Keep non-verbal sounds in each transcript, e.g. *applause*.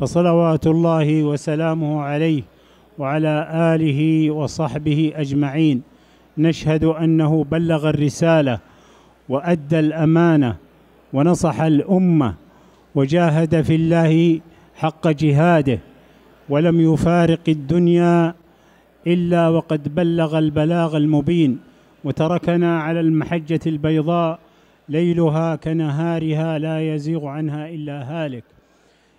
فصلوات الله وسلامه عليه وعلى آله وصحبه أجمعين نشهد أنه بلغ الرسالة وأدى الأمانة ونصح الأمة وجاهد في الله حق جهاده ولم يفارق الدنيا إلا وقد بلغ البلاغ المبين وتركنا على المحجة البيضاء ليلها كنهارها لا يزيغ عنها إلا هالك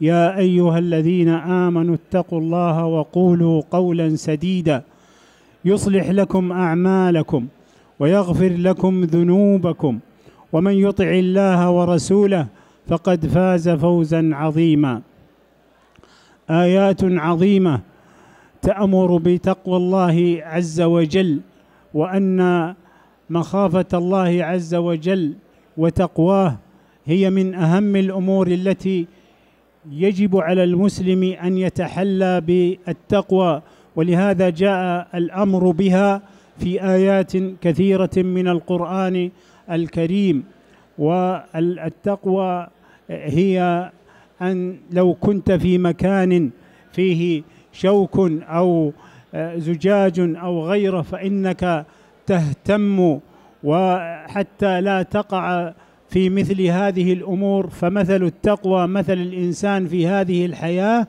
يا ايها الذين امنوا اتقوا الله وقولوا قولا سديدا يصلح لكم اعمالكم ويغفر لكم ذنوبكم ومن يطع الله ورسوله فقد فاز فوزا عظيما ايات عظيمه تامر بتقوى الله عز وجل وان مخافه الله عز وجل وتقواه هي من اهم الامور التي يجب على المسلم أن يتحلى بالتقوى ولهذا جاء الأمر بها في آيات كثيرة من القرآن الكريم والتقوى هي أن لو كنت في مكان فيه شوك أو زجاج أو غيره فإنك تهتم وحتى لا تقع في مثل هذه الامور فمثل التقوى مثل الانسان في هذه الحياه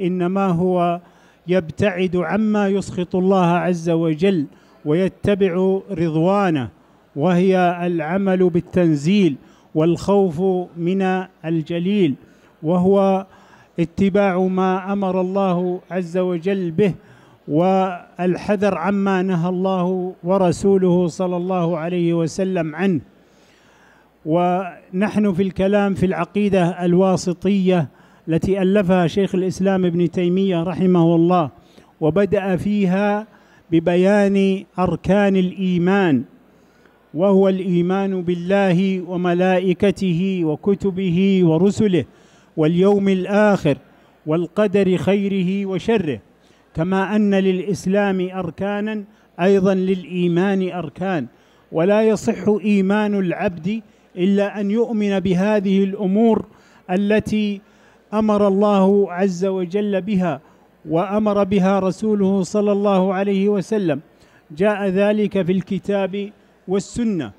انما هو يبتعد عما يسخط الله عز وجل ويتبع رضوانه وهي العمل بالتنزيل والخوف من الجليل وهو اتباع ما امر الله عز وجل به والحذر عما نهى الله ورسوله صلى الله عليه وسلم عنه ونحن في الكلام في العقيدة الواسطية التي ألفها شيخ الإسلام ابن تيمية رحمه الله وبدأ فيها ببيان أركان الإيمان وهو الإيمان بالله وملائكته وكتبه ورسله واليوم الآخر والقدر خيره وشره كما أن للإسلام أركانا أيضا للإيمان أركان ولا يصح إيمان العبد إلا أن يؤمن بهذه الأمور التي أمر الله عز وجل بها وأمر بها رسوله صلى الله عليه وسلم جاء ذلك في الكتاب والسنة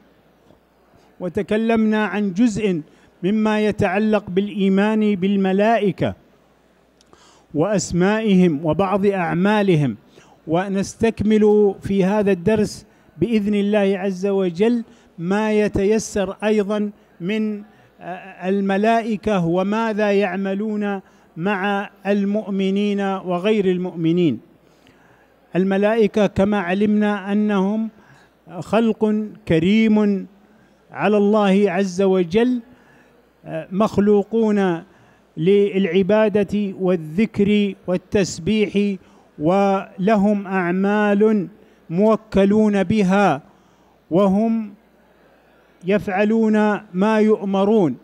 وتكلمنا عن جزء مما يتعلق بالإيمان بالملائكة وأسمائهم وبعض أعمالهم ونستكمل في هذا الدرس بإذن الله عز وجل ما يتيسر ايضا من آه، الملائكه وماذا يعملون مع المؤمنين وغير المؤمنين الملائكه كما علمنا انهم خلق كريم على الله عز وجل آه، مخلوقون للعباده والذكر والتسبيح ولهم اعمال موكلون بها وهم يفعلون ما يؤمرون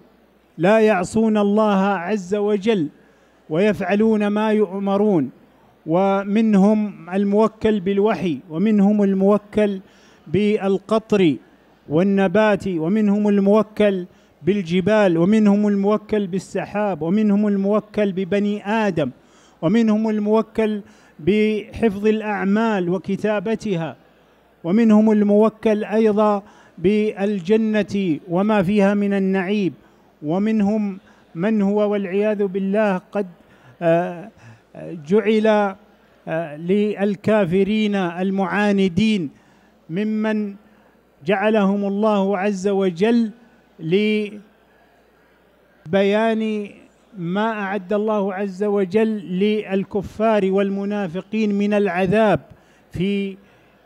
لا يعصون الله عز وجل ويفعلون ما يؤمرون ومنهم الموكل بالوحي ومنهم الموكل بالقطر والنبات ومنهم الموكل بالجبال ومنهم الموكل بالسحاب ومنهم الموكل ببني ادم ومنهم الموكل بحفظ الاعمال وكتابتها ومنهم الموكل ايضا بالجنه وما فيها من النعيم ومنهم من هو والعياذ بالله قد آه، جعل آه، للكافرين المعاندين ممن جعلهم الله عز وجل لبيان ما اعد الله عز وجل للكفار والمنافقين من العذاب في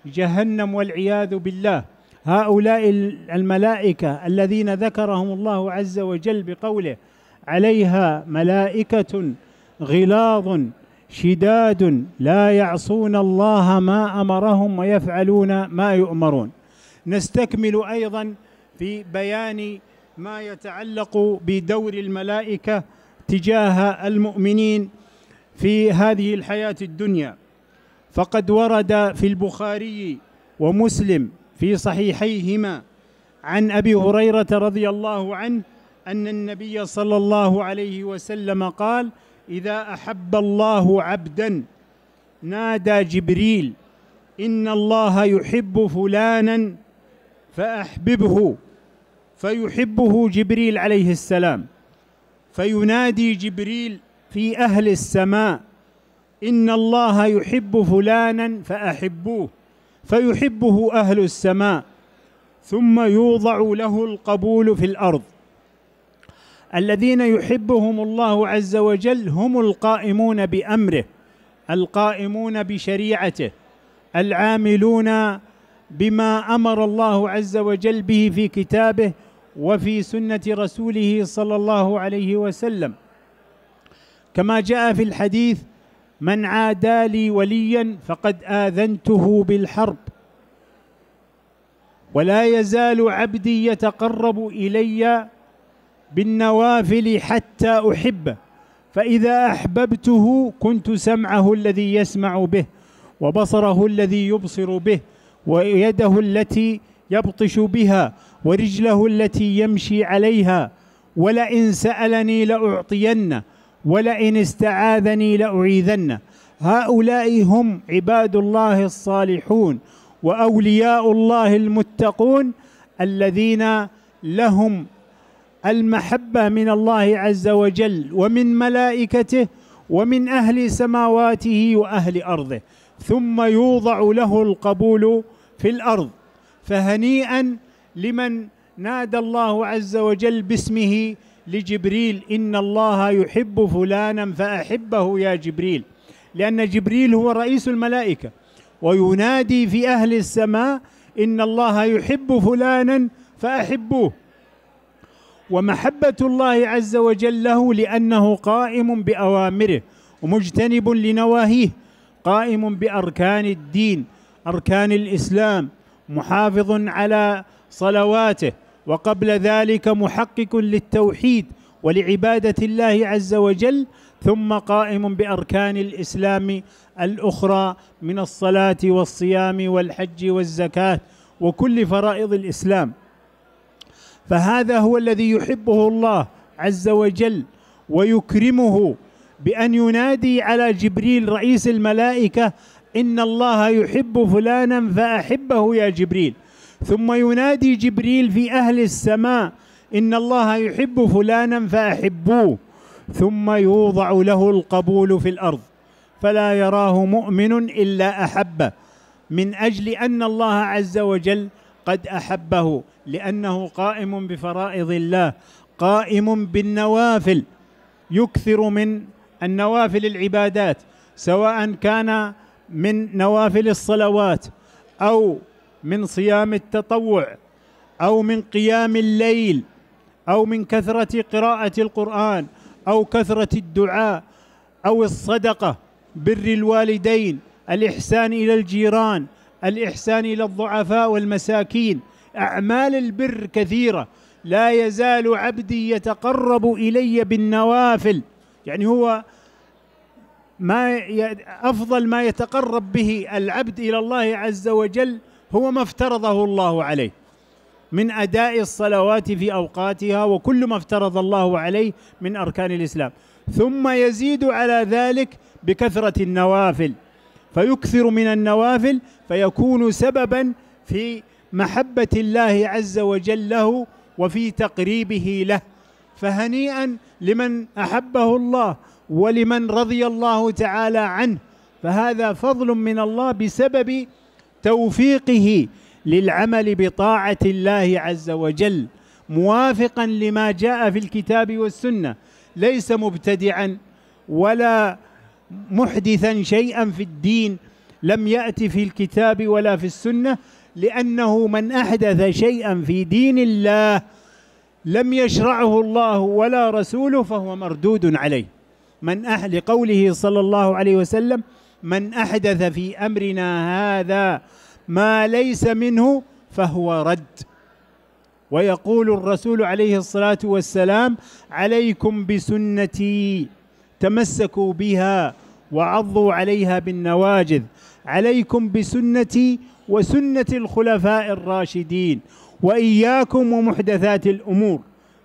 جهنم والعياذ بالله هؤلاء الملائكة الذين ذكرهم الله عز وجل بقوله عليها ملائكة غلاظ شداد لا يعصون الله ما أمرهم ويفعلون ما يؤمرون نستكمل أيضا في بيان ما يتعلق بدور الملائكة تجاه المؤمنين في هذه الحياة الدنيا فقد ورد في البخاري ومسلم في صحيحيهما عن ابي هريره رضي الله عنه ان النبي صلى الله عليه وسلم قال اذا احب الله عبدا نادى جبريل ان الله يحب فلانا فاحببه فيحبه جبريل عليه السلام فينادي جبريل في اهل السماء ان الله يحب فلانا فاحبوه فيحبه أهل السماء ثم يوضع له القبول في الأرض الذين يحبهم الله عز وجل هم القائمون بأمره القائمون بشريعته العاملون بما امر الله عز وجل به في كتابه وفي سنه رسوله صلى الله عليه وسلم كما جاء في الحديث من عادى لي وليا فقد آذنته بالحرب ولا يزال عبدي يتقرب إلي بالنوافل حتى أحبه فإذا أحببته كنت سمعه الذي يسمع به وبصره الذي يبصر به ويده التي يبطش بها ورجله التي يمشي عليها ولئن سألني لأعطينه ولئن استعاذني لأعيذن هؤلاء هم عباد الله الصالحون وأولياء الله المتقون الذين لهم المحبة من الله عز وجل ومن ملائكته ومن أهل سماواته وأهل أرضه ثم يوضع له القبول في الأرض فهنيئا لمن نادى الله عز وجل باسمه لجبريل إن الله يحب فلانا فأحبه يا جبريل لأن جبريل هو رئيس الملائكة وينادي في أهل السماء إن الله يحب فلانا فأحبوه ومحبة الله عز وجل له لأنه قائم بأوامره ومجتنب لنواهيه قائم بأركان الدين أركان الإسلام محافظ على صلواته وقبل ذلك محقق للتوحيد ولعباده الله عز وجل ثم قائم باركان الاسلام الاخرى من الصلاه والصيام والحج والزكاه وكل فرائض الاسلام فهذا هو الذي يحبه الله عز وجل ويكرمه بان ينادي على جبريل رئيس الملائكه ان الله يحب فلانا فاحبه يا جبريل ثم ينادي جبريل في أهل السماء إن الله يحب فلانا فأحبوه ثم يوضع له القبول في الأرض فلا يراه مؤمن إلا أحبه من أجل أن الله عز وجل قد أحبه لأنه قائم بفرائض الله قائم بالنوافل يكثر من النوافل العبادات سواء كان من نوافل الصلوات او من صيام التطوع او من قيام الليل او من كثره قراءه القران او كثره الدعاء او الصدقه بر الوالدين الاحسان الى الجيران الاحسان الى الضعفاء والمساكين اعمال البر كثيره لا يزال عبدي يتقرب الي بالنوافل يعني هو ما افضل ما يتقرب به العبد الى الله عز وجل هو ما افترضه الله عليه من اداء الصلوات في اوقاتها وكل ما افترض الله عليه من اركان الاسلام ثم يزيد على ذلك بكثره النوافل فيكثر من النوافل فيكون سببا في محبه الله عز وجل له وفي تقريبه له فهنيئا لمن احبه الله ولمن رضي الله تعالى عنه فهذا فضل من الله بسبب توفيقه للعمل بطاعة الله عز وجل موافقا لما جاء في الكتاب والسنة ليس مبتدعا ولا محدثا شيئا في الدين لم يأتي في الكتاب ولا في السنة لأنه من أحدث شيئا في دين الله لم يشرعه الله ولا رسوله فهو مردود عليه من أهل قوله صلى الله عليه وسلم من احدث في امرنا هذا ما ليس منه فهو رد ويقول الرسول عليه الصلاه والسلام عليكم بسنتي تمسكوا بها وعضوا عليها بالنواجذ عليكم بسنتي وسنه الخلفاء الراشدين واياكم ومحدثات الامور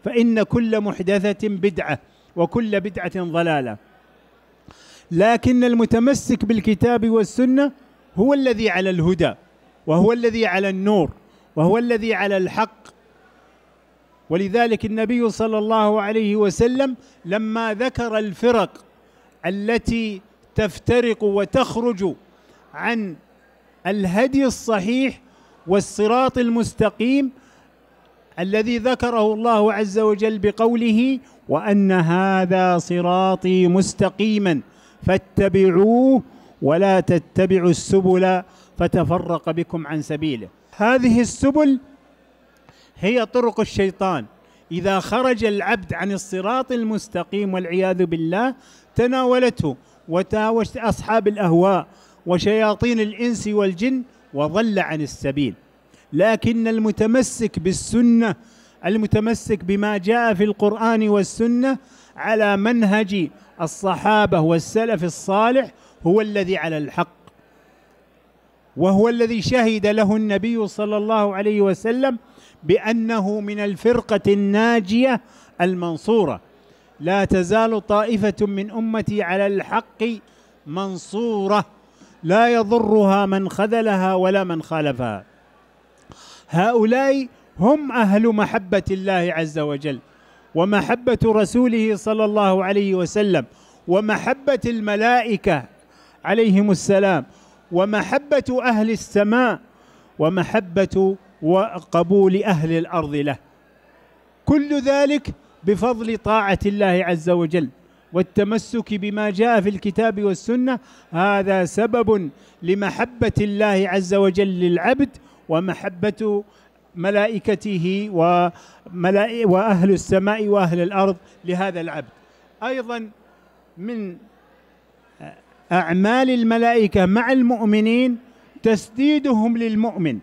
فان كل محدثه بدعه وكل بدعه ضلاله لكن المتمسك بالكتاب والسنه هو الذي على الهدى وهو الذي على النور وهو الذي على الحق ولذلك النبي صلى الله عليه وسلم لما ذكر الفرق التي تفترق وتخرج عن الهدي الصحيح والصراط المستقيم الذي ذكره الله عز وجل بقوله وان هذا صراطي مستقيما فاتبعوه ولا تتبعوا السبل فتفرق بكم عن سبيله هذه السبل هي طرق الشيطان اذا خرج العبد عن الصراط المستقيم والعياذ بالله تناولته وتاوشت اصحاب الاهواء وشياطين الانس والجن وضل عن السبيل لكن المتمسك بالسنه المتمسك بما جاء في القران والسنه على منهج الصحابة والسلف الصالح هو الذي على الحق وهو الذي شهد له النبي صلى الله عليه وسلم بأنه من الفرقة الناجية المنصورة لا تزال طائفة من أمتي على الحق منصورة لا يضرها من خذلها ولا من خالفها هؤلاء هم أهل محبة الله عز وجل ومحبة رسوله صلى الله عليه وسلم ومحبة الملائكة عليهم السلام ومحبة أهل السماء ومحبة وقبول أهل الأرض له كل ذلك بفضل طاعة الله عز وجل والتمسك بما جاء في الكتاب والسنة هذا سبب لمحبة الله عز وجل للعبد ومحبة ملائكته وأهل السماء وأهل الأرض لهذا العبد أيضا من أعمال الملائكة مع المؤمنين تسديدهم للمؤمن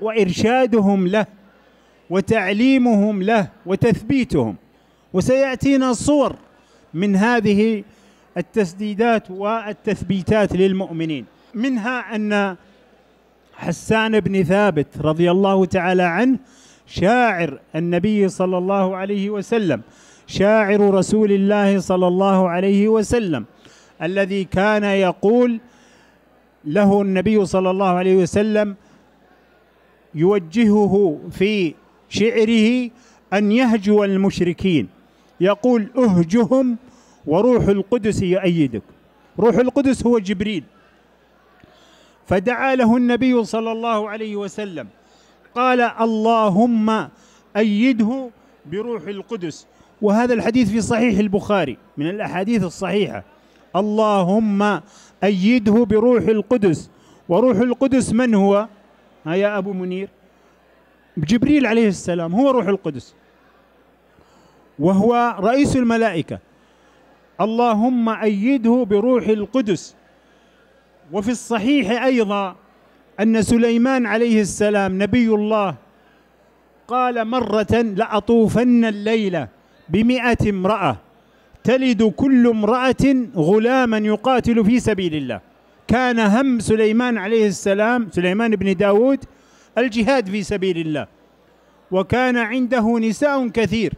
وإرشادهم له وتعليمهم له وتثبيتهم وسيأتينا صور من هذه التسديدات والتثبيتات للمؤمنين منها أن حسان بن ثابت رضي الله تعالى عنه شاعر النبي صلى الله عليه وسلم شاعر رسول الله صلى الله عليه وسلم الذي كان يقول له النبي صلى الله عليه وسلم يوجهه في شعره أن يهجو المشركين يقول أهجهم وروح القدس يؤيدك روح القدس هو جبريل فدعا له النبي صلى الله عليه وسلم قال اللهم أيده بروح القدس وهذا الحديث في صحيح البخاري من الأحاديث الصحيحة اللهم أيده بروح القدس وروح القدس من هو ها يا أبو منير جبريل عليه السلام هو روح القدس وهو رئيس الملائكة اللهم أيده بروح القدس وفي الصحيح أيضا أن سليمان عليه السلام نبي الله قال مرة لأطوفن الليلة بمئة امرأة تلد كل امرأة غلاما يقاتل في سبيل الله كان هم سليمان عليه السلام سليمان بن داود الجهاد في سبيل الله وكان عنده نساء كثير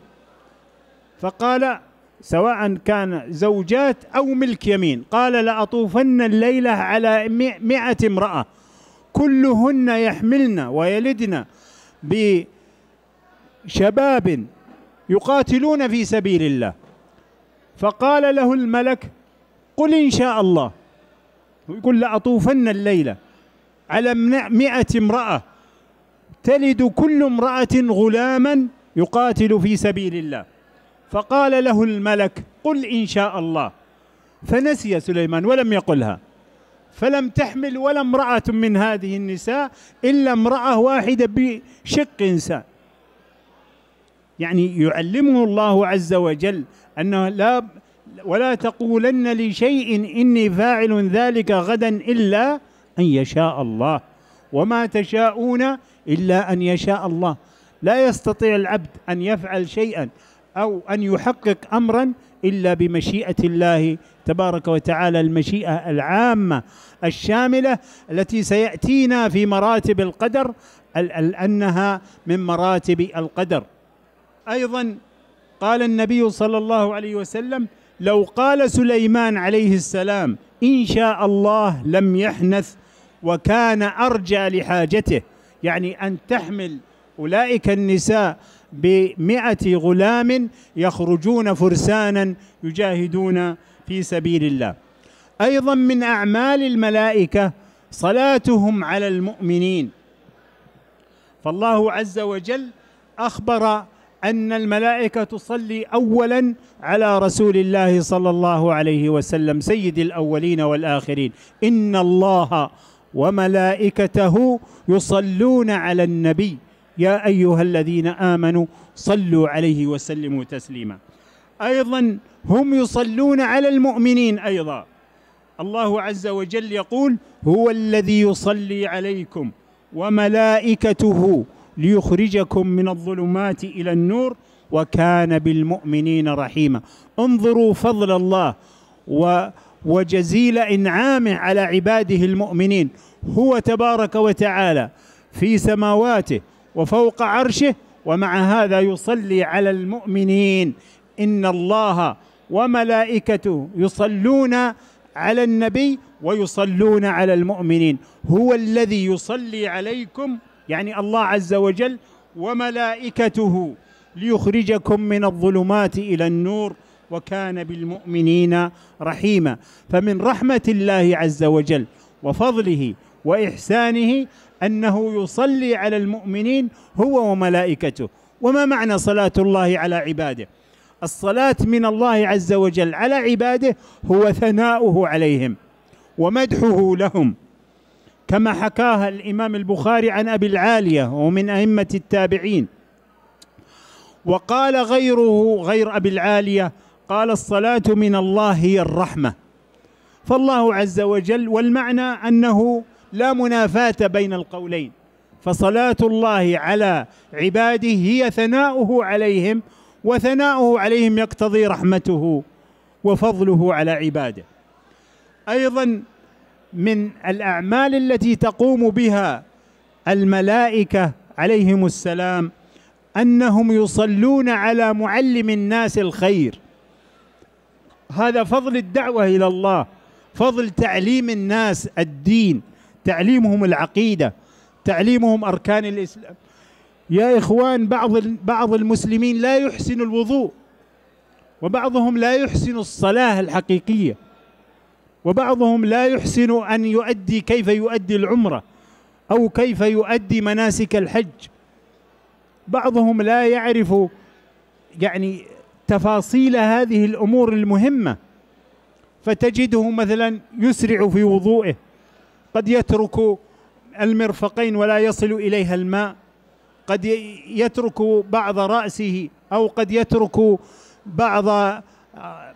فقال سواء كان زوجات أو ملك يمين قال لأطوفن الليلة على مئة امرأة كلهن يحملن ويلدن بشباب يقاتلون في سبيل الله فقال له الملك قل إن شاء الله يقول لأطوفن الليلة على مئة امرأة تلد كل امرأة غلاما يقاتل في سبيل الله فقال له الملك قل إن شاء الله فنسي سليمان ولم يقلها فلم تحمل ولا امرأة من هذه النساء إلا امرأة واحدة بشق إنسان يعني يعلمه الله عز وجل أنه لا ولا تقولن لشيء إني فاعل ذلك غدا إلا أن يشاء الله وما تشاءون إلا أن يشاء الله لا يستطيع العبد أن يفعل شيئا أو أن يحقق أمرا إلا بمشيئة الله تبارك وتعالى المشيئة العامة الشاملة التي سيأتينا في مراتب القدر أنها من مراتب القدر أيضا قال النبي صلى الله عليه وسلم لو قال سليمان عليه السلام إن شاء الله لم يحنث وكان أرجى لحاجته يعني أن تحمل أولئك النساء بمئة غلام يخرجون فرسانا يجاهدون في سبيل الله أيضا من أعمال الملائكة صلاتهم على المؤمنين فالله عز وجل أخبر أن الملائكة تصلي أولا على رسول الله صلى الله عليه وسلم سيد الأولين والآخرين إن الله وملائكته يصلون على النبي يا أيها الذين آمنوا صلوا عليه وسلموا تسليما أيضا هم يصلون على المؤمنين أيضا الله عز وجل يقول هو الذي يصلي عليكم وملائكته ليخرجكم من الظلمات إلى النور وكان بالمؤمنين رحيما انظروا فضل الله و وجزيل انعامه على عباده المؤمنين هو تبارك وتعالى في سماواته وفوق عرشه ومع هذا يصلي على المؤمنين ان الله وملائكته يصلون على النبي ويصلون على المؤمنين هو الذي يصلي عليكم يعني الله عز وجل وملائكته ليخرجكم من الظلمات الى النور وكان بالمؤمنين رحيما فمن رحمه الله عز وجل وفضله واحسانه انه يصلي على المؤمنين هو وملائكته وما معنى صلاه الله على عباده الصلاه من الله عز وجل على عباده هو ثناؤه عليهم ومدحه لهم كما حكاها الامام البخاري عن ابي العاليه ومن ائمه التابعين وقال غيره غير ابي العاليه قال الصلاه من الله هي الرحمه فالله عز وجل والمعنى انه لا منافاة بين القولين فصلاة الله على عباده هي ثناؤه عليهم وثناؤه عليهم يقتضي رحمته وفضله على عباده ايضا من الاعمال التي تقوم بها الملائكه عليهم السلام انهم يصلون على معلم الناس الخير هذا فضل الدعوه الى الله فضل تعليم الناس الدين تعليمهم العقيده تعليمهم اركان الاسلام يا اخوان بعض بعض المسلمين لا يحسن الوضوء وبعضهم لا يحسن الصلاه الحقيقيه وبعضهم لا يحسن ان يؤدي كيف يؤدي العمره او كيف يؤدي مناسك الحج بعضهم لا يعرف يعني تفاصيل هذه الامور المهمه فتجده مثلا يسرع في وضوئه قد يترك المرفقين ولا يصل اليها الماء قد يترك بعض راسه او قد يترك بعض آه،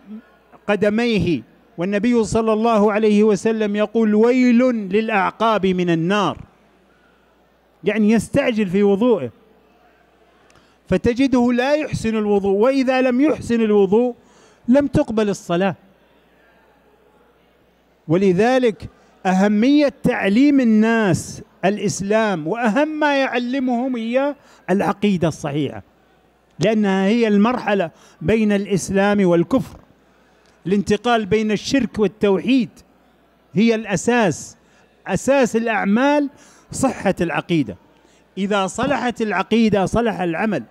قدميه والنبي صلى الله عليه وسلم يقول ويل للاعقاب من النار يعني يستعجل في وضوئه فتجده لا يحسن الوضوء واذا لم يحسن الوضوء لم تقبل الصلاه ولذلك أهمية تعليم الناس الإسلام وأهم ما يعلمهم هي العقيدة الصحيحة لأنها هي المرحلة بين الإسلام والكفر الانتقال بين الشرك والتوحيد هي الأساس أساس الأعمال صحة العقيدة إذا صلحت العقيدة صلح العمل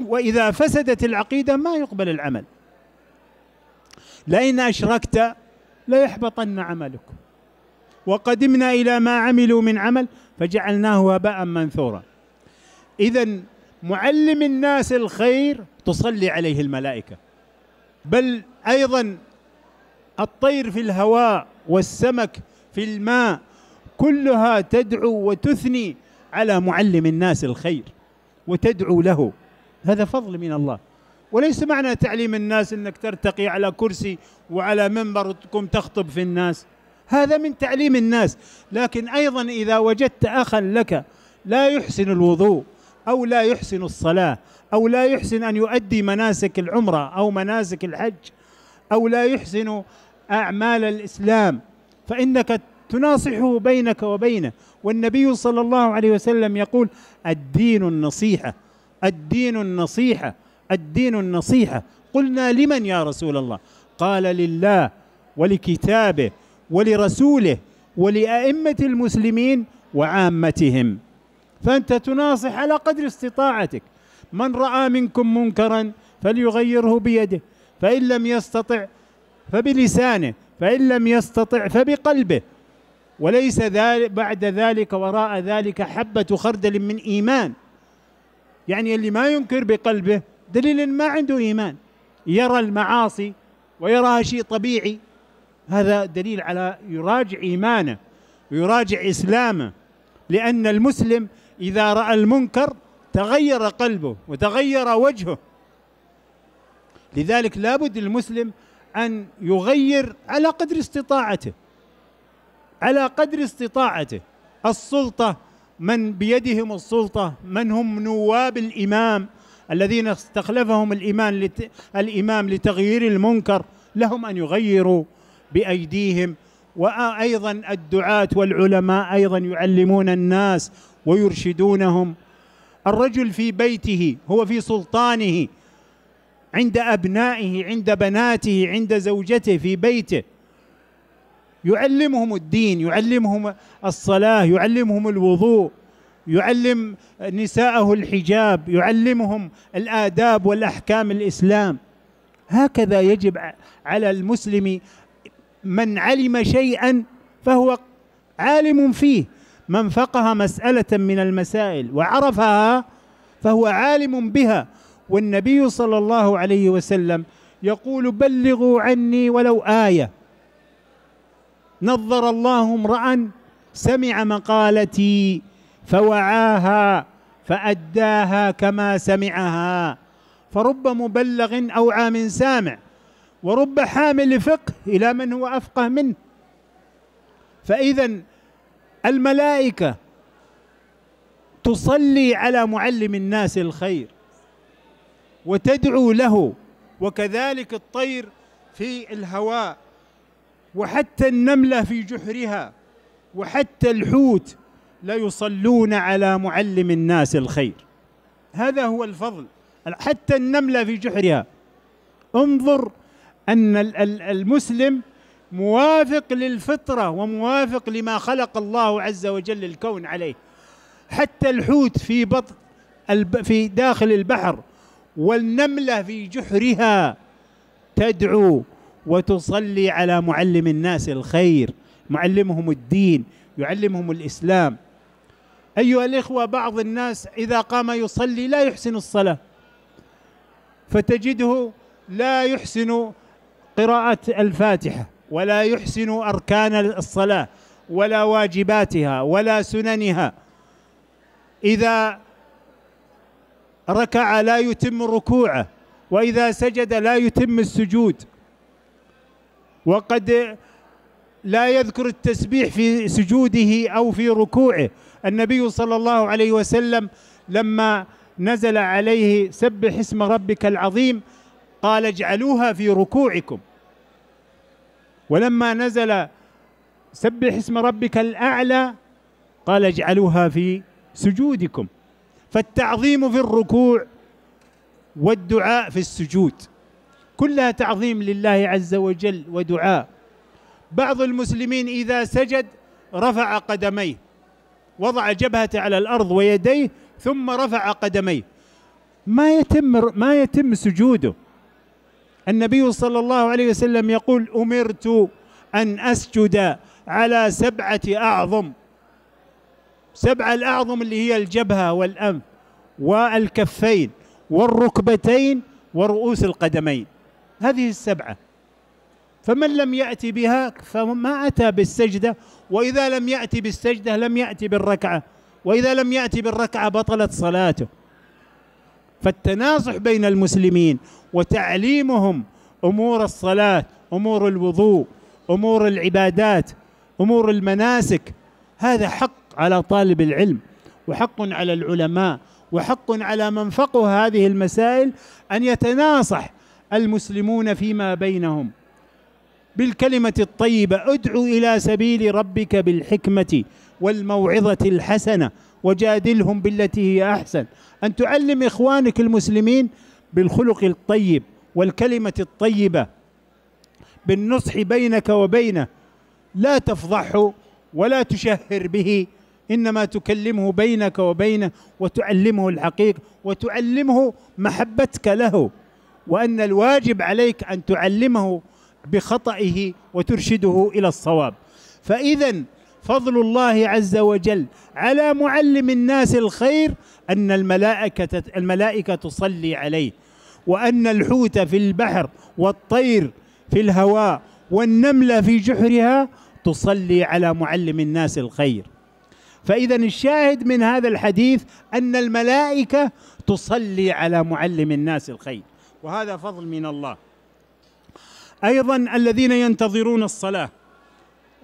وإذا فسدت العقيدة ما يقبل العمل لئن أشركت ليحبطن عملك وقدمنا إلى ما عملوا من عمل فجعلناه هباء منثورا إذا معلم الناس الخير تصلي عليه الملائكة بل أيضا الطير في الهواء والسمك في الماء كلها تدعو وتثني على معلم الناس الخير وتدعو له هذا فضل من الله وليس معنى تعليم الناس انك ترتقي على كرسي وعلى منبر تقوم تخطب في الناس هذا من تعليم الناس لكن أيضا إذا وجدت أخا لك لا يحسن الوضوء أو لا يحسن الصلاة أو لا يحسن أن يؤدي مناسك العمرة أو مناسك الحج أو لا يحسن أعمال الإسلام فإنك تناصحه بينك وبينه والنبي صلى الله عليه وسلم يقول الدين النصيحة الدين النصيحة الدين النصيحة قلنا لمن يا رسول الله قال لله ولكتابه ولرسوله ولأئمة المسلمين وعامتهم فأنت تناصح على قدر استطاعتك من رأى منكم منكرا فليغيره بيده فإن لم يستطع فبلسانه فإن لم يستطع فبقلبه وليس ذلك بعد ذلك وراء ذلك حبة خردل من إيمان يعني اللي ما ينكر بقلبه دليل ما عنده إيمان يرى المعاصي ويراها شيء طبيعي هذا دليل على يراجع إيمانه ويراجع إسلامه لأن المسلم إذا رأى المنكر تغير قلبه وتغير وجهه لذلك لابد المسلم أن يغير على قدر استطاعته على قدر استطاعته السلطة من بيدهم السلطة من هم نواب الإمام الذين استخلفهم الإمام لتغيير المنكر لهم أن يغيروا بايديهم وايضا الدعاة والعلماء ايضا يعلمون الناس ويرشدونهم الرجل في بيته هو في سلطانه عند ابنائه عند بناته عند زوجته في بيته يعلمهم الدين يعلمهم الصلاه يعلمهم الوضوء يعلم نساءه الحجاب يعلمهم الاداب والاحكام الاسلام هكذا يجب على المسلم من علم شيئا فهو عالم فيه من فقه مسألة من المسائل وعرفها فهو عالم بها والنبي صلى الله عليه وسلم يقول بلغوا عني ولو آية نظر الله امرأ سمع مقالتي فوعاها فأداها كما سمعها فرب مبلغ أوعى من سامع ورب حامل فقه إلى من هو أفقه منه فإذا الملائكة تصلي على معلم الناس الخير وتدعو له وكذلك الطير في الهواء وحتى النملة في جحرها وحتى الحوت ليصلون على معلم الناس الخير هذا هو الفضل حتى النملة في جحرها انظر أن المسلم موافق للفطرة وموافق لما خلق الله عز وجل الكون عليه حتى الحوت في بطن في داخل البحر والنملة في جحرها تدعو وتصلي على معلم الناس الخير معلمهم الدين يعلمهم الإسلام أيها الإخوة بعض الناس إذا قام يصلي لا يحسن الصلاة فتجده لا يحسن قراءة الفاتحة ولا يحسن أركان الصلاة ولا واجباتها ولا سننها إذا ركع لا يتم ركوعه وإذا سجد لا يتم السجود وقد لا يذكر التسبيح في سجوده أو في ركوعه النبي صلى الله عليه وسلم لما نزل عليه سبح اسم ربك العظيم قال اجعلوها في ركوعكم ولما نزل سبح اسم ربك الأعلى قال اجعلوها في سجودكم فالتعظيم في الركوع والدعاء في السجود كلها تعظيم لله عز وجل ودعاء بعض المسلمين إذا سجد رفع قدميه وضع جبهته على الأرض ويديه ثم رفع قدميه ما يتم ما يتم سجوده النبي صلى الله عليه وسلم يقول أمرت أن أسجد على سبعة أعظم سبعة الأعظم اللي هي الجبهة والأنف والكفين والركبتين ورؤوس القدمين هذه السبعة فمن لم يأتي بها فما أتى بالسجدة وإذا لم يأتي بالسجدة لم يأتي بالركعة وإذا لم يأتي بالركعة بطلت صلاته فالتناصح بين المسلمين وتعليمهم امور الصلاه امور الوضوء امور العبادات امور المناسك هذا حق على طالب العلم وحق على العلماء وحق على من فقه هذه المسائل ان يتناصح المسلمون فيما بينهم بالكلمه الطيبه ادعو الى سبيل ربك بالحكمه والموعظه الحسنه وجادلهم بالتي هي احسن ان تعلم اخوانك المسلمين بالخلق الطيب والكلمه الطيبه بالنصح بينك وبينه لا تفضحه ولا تشهر به انما تكلمه بينك وبينه وتعلمه الحقيقه وتعلمه محبتك له وان الواجب عليك ان تعلمه بخطئه وترشده الى الصواب فاذا فضل الله عز وجل على معلم الناس الخير أن الملائكة الملائكة تصلي عليه وأن الحوت في البحر والطير في الهواء والنملة في جحرها تصلي على معلم الناس الخير فإذا الشاهد من هذا الحديث أن الملائكة تصلي على معلم الناس الخير وهذا فضل من الله أيضا الذين ينتظرون الصلاة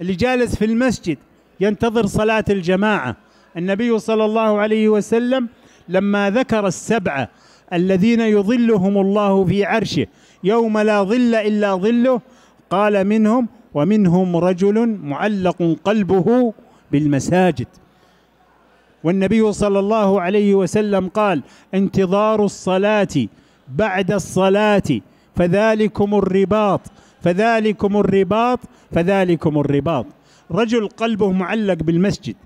اللي جالس في المسجد ينتظر صلاة الجماعة النبي صلى الله عليه وسلم لما ذكر السبعة الذين يظلهم الله في عرشه يوم لا ظل إلا ظله قال منهم ومنهم رجل معلق قلبه بالمساجد والنبي صلى الله عليه وسلم قال انتظار الصلاة بعد الصلاة فذلكم الرباط فذلكم الرباط فذلكم الرباط رجل قلبه معلق بالمسجد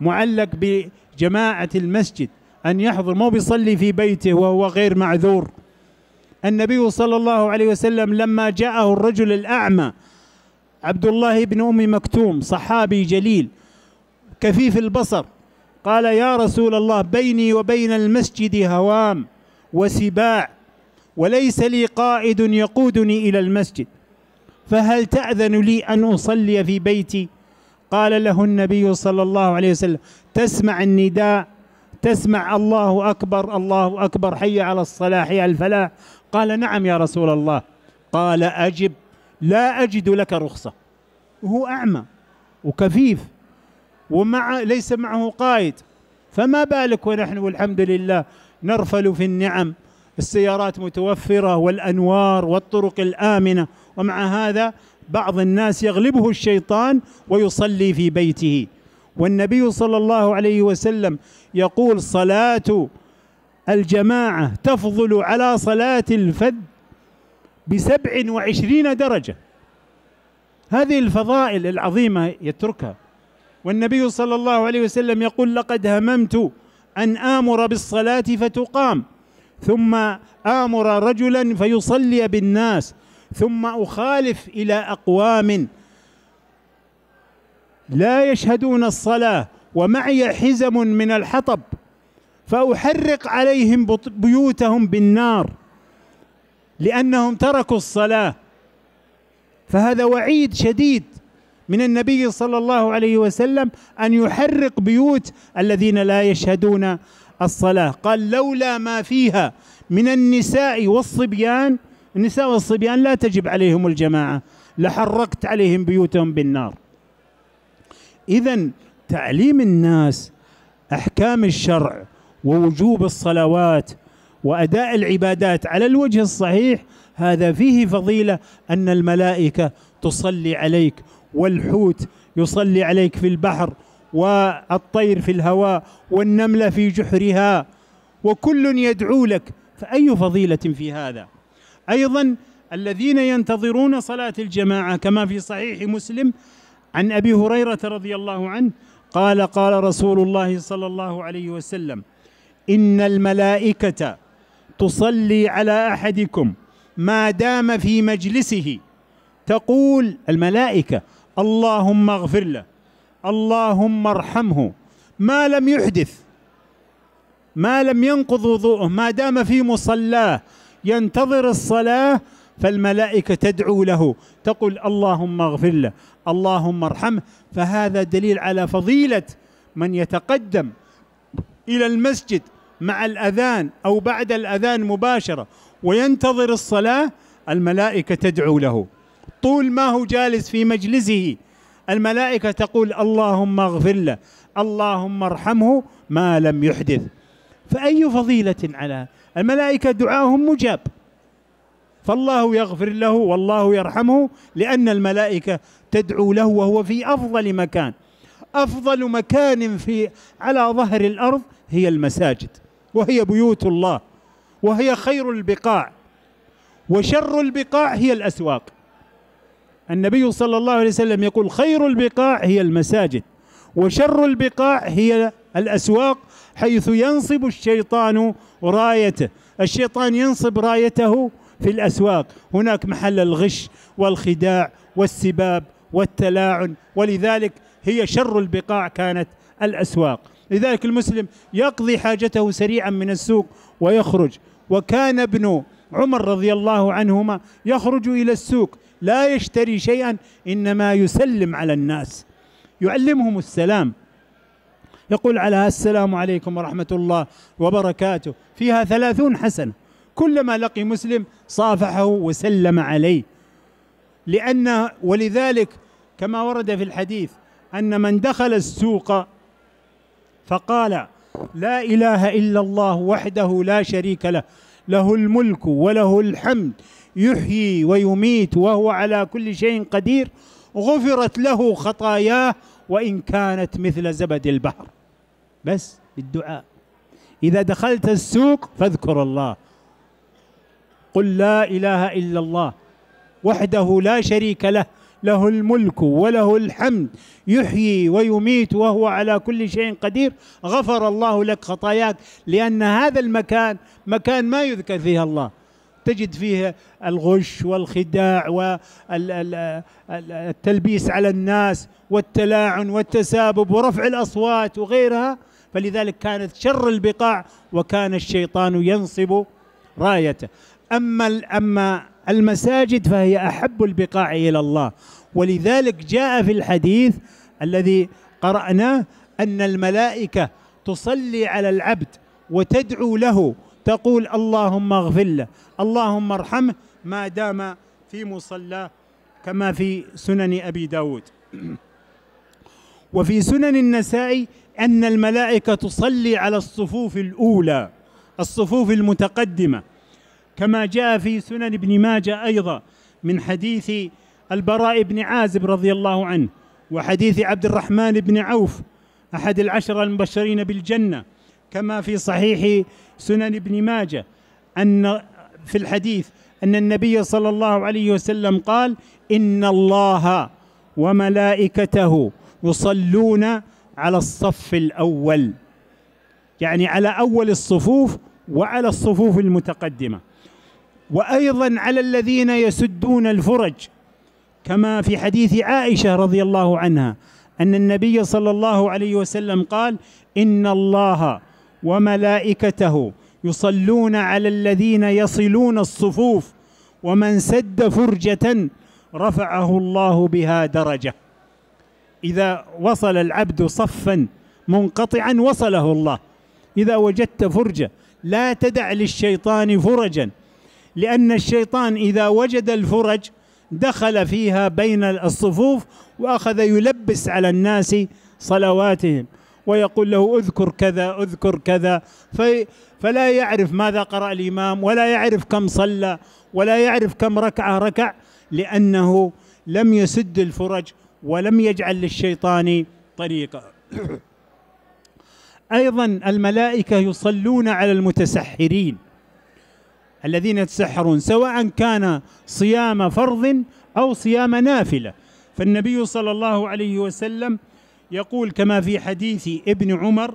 معلق بجماعة المسجد أن يحضر مو بيصلي في بيته وهو غير معذور النبي صلى الله عليه وسلم لما جاءه الرجل الأعمى عبد الله بن أم مكتوم صحابي جليل كفيف البصر قال يا رسول الله بيني وبين المسجد هوام وسباع وليس لي قائد يقودني إلى المسجد فهل تأذن لي أن أصلي في بيتي قال له النبي صلى الله عليه وسلم تسمع النداء تسمع الله أكبر الله أكبر حي على الصلاة حي على الفلاح قال نعم يا رسول الله قال أجب لا أجد لك رخصة وهو أعمى وكفيف ومع ليس معه قائد فما بالك ونحن والحمد لله نرفل في النعم السيارات متوفرة والأنوار والطرق الآمنة ومع هذا بعض الناس يغلبه الشيطان ويصلي في بيته والنبي صلى الله عليه وسلم يقول صلاة الجماعة تفضل على صلاة الفذ بسبع وعشرين درجة هذه الفضائل العظيمة يتركها والنبي صلى الله عليه وسلم يقول لقد هممت أن آمر بالصلاة فتقام ثم آمر رجلا فيصلي بالناس ثم اخالف الى اقوام لا يشهدون الصلاه ومعي حزم من الحطب فاحرق عليهم بيوتهم بالنار لانهم تركوا الصلاه فهذا وعيد شديد من النبي صلى الله عليه وسلم ان يحرق بيوت الذين لا يشهدون الصلاه قال لولا ما فيها من النساء والصبيان النساء والصبيان لا تجب عليهم الجماعة لحرقت عليهم بيوتهم بالنار إذا تعليم الناس أحكام الشرع ووجوب الصلوات وأداء العبادات على الوجه الصحيح هذا فيه فضيلة أن الملائكة تصلي عليك والحوت يصلي عليك في البحر والطير في الهواء والنملة في جحرها وكل يدعو لك فأي فضيلة في هذا ايضا الذين ينتظرون صلاه الجماعه كما في صحيح مسلم عن ابي هريره رضي الله عنه قال قال رسول الله صلى الله عليه وسلم ان الملائكه تصلي على احدكم ما دام في مجلسه تقول الملائكه اللهم اغفر له اللهم ارحمه ما لم يحدث ما لم ينقض وضوءه ما دام في مصلاه ينتظر الصلاة فالملائكة تدعو له تقول اللهم اغفر له اللهم ارحمه فهذا دليل على فضيلة من يتقدم إلى المسجد مع الأذان أو بعد الأذان مباشرة وينتظر الصلاة الملائكة تدعو له طول ما هو جالس في مجلسه الملائكة تقول اللهم اغفر له اللهم ارحمه ما لم يحدث فأي فضيلة على الملائكة دعاهم مجاب فالله يغفر له والله يرحمه لأن الملائكة تدعو له وهو في أفضل مكان أفضل مكان في على ظهر الأرض هي المساجد وهي بيوت الله وهي خير البقاع وشر البقاع هي الأسواق النبي صلى الله عليه وسلم يقول خير البقاع هي المساجد وشر البقاع هي الأسواق حيث ينصب الشيطان رايته الشيطان ينصب رايته في الأسواق هناك محل الغش والخداع والسباب والتلاعن ولذلك هي شر البقاع كانت الأسواق لذلك المسلم يقضي حاجته سريعا من السوق ويخرج وكان ابن عمر رضي الله عنهما يخرج إلى السوق لا يشتري شيئا إنما يسلم على الناس يعلمهم السلام يقول على السلام عليكم ورحمة الله وبركاته فيها ثلاثون حسنة كلما لقي مسلم صافحه وسلم عليه لأن ولذلك كما ورد في الحديث أن من دخل السوق فقال لا إله إلا الله وحده لا شريك له له الملك وله الحمد يحيي ويميت وهو على كل شيء قدير غفرت له خطاياه وإن كانت مثل زبد البحر بس بالدعاء إذا دخلت السوق فاذكر الله قل لا إله إلا الله وحده لا شريك له له الملك وله الحمد يحيي ويميت وهو على كل شيء قدير غفر الله لك خطاياك لأن هذا المكان مكان ما يذكر فيه الله تجد فيه الغش والخداع والتلبيس على الناس والتلاعن والتسابب ورفع الأصوات وغيرها فلذلك كانت شر البقاع وكان الشيطان ينصب رايته أما أما المساجد فهي أحب البقاع إلى الله ولذلك جاء في الحديث الذي قرأناه أن الملائكة تصلي على العبد وتدعو له تقول اللهم اغفر له اللهم ارحمه ما دام في مصلاه كما في سنن أبي داود *clears throat* وفي سنن النسائي أن الملائكة تصلي على الصفوف الأولى الصفوف المتقدمة كما جاء في سنن ابن ماجه أيضا من حديث البراء بن عازب رضي الله عنه وحديث عبد الرحمن بن عوف أحد العشرة المبشرين بالجنة كما في صحيح سنن ابن ماجه أن في الحديث أن النبي صلى الله عليه وسلم قال إن الله وملائكته يصلون على الصف الأول يعني على أول الصفوف وعلى الصفوف المتقدمة وأيضا على الذين يسدون الفرج كما في حديث عائشة رضي الله عنها أن النبي صلى الله عليه وسلم قال إن الله وملائكته يصلون على الذين يصلون الصفوف ومن سد فرجة رفعه الله بها درجه إذا وصل العبد صفا منقطعا وصله الله إذا وجدت فرجة لا تدع للشيطان فرجا لأن الشيطان إذا وجد الفرج دخل فيها بين الصفوف وأخذ يلبس على الناس صلواتهم ويقول له اذكر كذا اذكر كذا في فلا يعرف ماذا قرأ الإمام ولا يعرف كم صلى ولا يعرف كم ركعة ركع لأنه لم يسد الفرج ولم يجعل للشيطان طريقا *coughs* ايضا الملائكه يصلون على المتسحرين الذين يتسحرون سواء كان صيام فرض او صيام نافله فالنبي صلى الله عليه وسلم يقول كما في حديث ابن عمر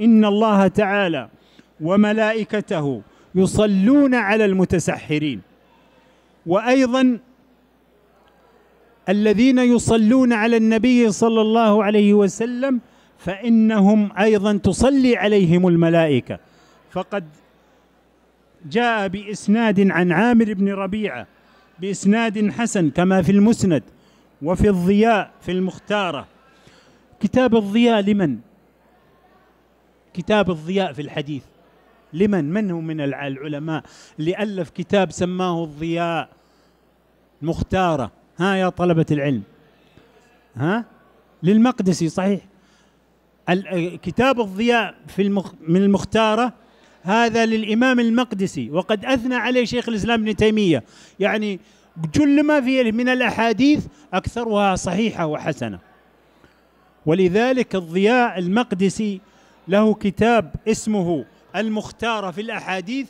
ان الله تعالى وملائكته يصلون على المتسحرين وايضا الذين يصلون على النبي صلى الله عليه وسلم فإنهم أيضا تصلي عليهم الملائكة فقد جاء بإسناد عن عامر بن ربيعة بإسناد حسن كما في المسند وفي الضياء في المختارة كتاب الضياء لمن؟ كتاب الضياء في الحديث لمن؟ من هو من العلماء اللي ألف كتاب سماه الضياء مختارة ها يا طلبة العلم ها للمقدسي صحيح كتاب الضياء في المخ من المختارة هذا للإمام المقدسي وقد أثنى عليه شيخ الإسلام ابن تيمية يعني كل ما فيه من الأحاديث أكثرها صحيحة وحسنة ولذلك الضياء المقدسي له كتاب اسمه المختارة في الأحاديث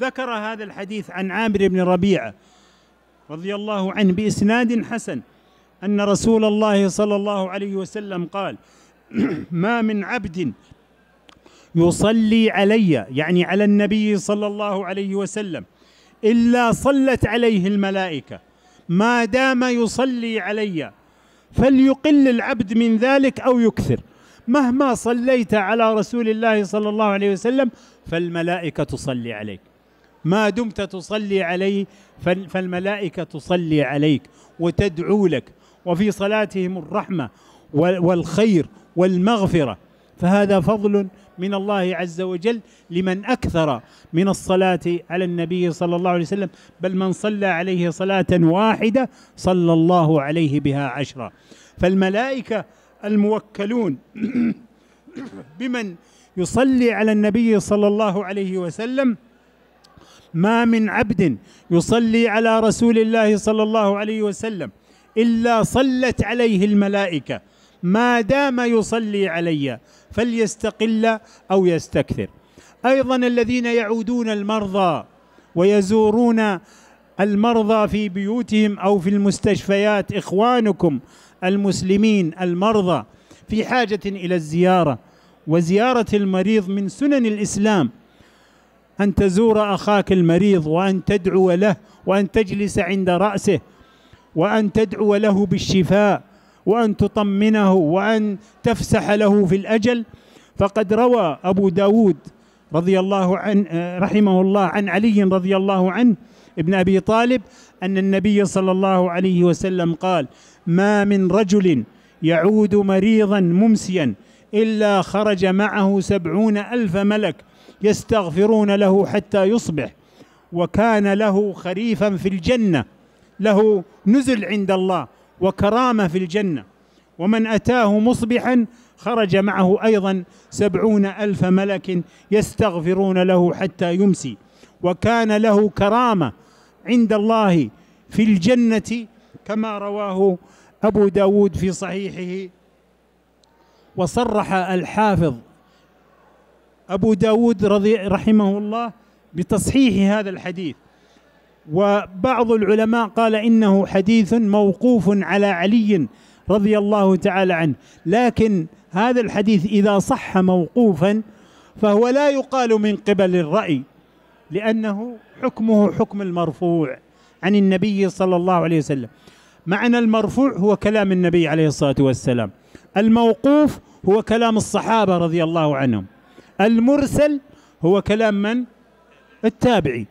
ذكر هذا الحديث عن عامر بن ربيعه رضي الله عنه بإسناد حسن أن رسول الله صلى الله عليه وسلم قال *clears throat* ما من عبد يصلي علي يعني على النبي صلى الله عليه وسلم إلا صلت عليه الملائكة ما دام يصلي علي فليقل العبد من ذلك أو يكثر مهما صليت على رسول الله صلى الله عليه وسلم فالملائكة تصلي عليك ما دمت تصلي عليه فالملائكة تصلي عليك وتدعو لك وفي صلاتهم الرحمة والخير والمغفرة فهذا فضل من الله عز وجل لمن أكثر من الصلاة على النبي صلى الله عليه وسلم بل من صلى عليه صلاة واحدة صلى الله عليه بها عشرة فالملائكة الموكلون *clears throat* بمن يصلي على النبي صلى الله عليه وسلم ما من عبد يصلي على رسول الله صلى الله عليه وسلم الا صلت عليه الملائكه ما دام يصلي علي فليستقل او يستكثر ايضا الذين يعودون المرضى ويزورون المرضى في بيوتهم او في المستشفيات اخوانكم المسلمين المرضى في حاجه الى الزياره وزياره المريض من سنن الاسلام أن تزور أخاك المريض وأن تدعو له وأن تجلس عند رأسه وأن تدعو له بالشفاء وأن تطمنه وأن تفسح له في الأجل فقد روى أبو داود رضي الله عن رحمه الله عن علي رضي الله عنه ابن أبي طالب أن النبي صلى الله عليه وسلم قال ما من رجل يعود مريضا ممسيا إلا خرج معه سبعون ألف ملك يستغفرون له حتى يصبح وكان له خريفا في الجنه له نزل عند الله وكرامه في الجنه ومن اتاه مصبحا خرج معه ايضا سبعون الف ملك يستغفرون له حتى يمسي وكان له كرامه عند الله في الجنه كما رواه ابو داود في صحيحه وصرح الحافظ أبو داود رضي رحمه الله بتصحيح هذا الحديث وبعض العلماء قال إنه حديث موقوف على علي رضي الله تعالى عنه لكن هذا الحديث إذا صح موقوفا فهو لا يقال من قبل الرأي لأنه حكمه حكم المرفوع عن النبي صلى الله عليه وسلم معنى المرفوع هو كلام النبي عليه الصلاة والسلام الموقوف هو كلام الصحابة رضي الله عنهم المرسل هو كلام من التابعي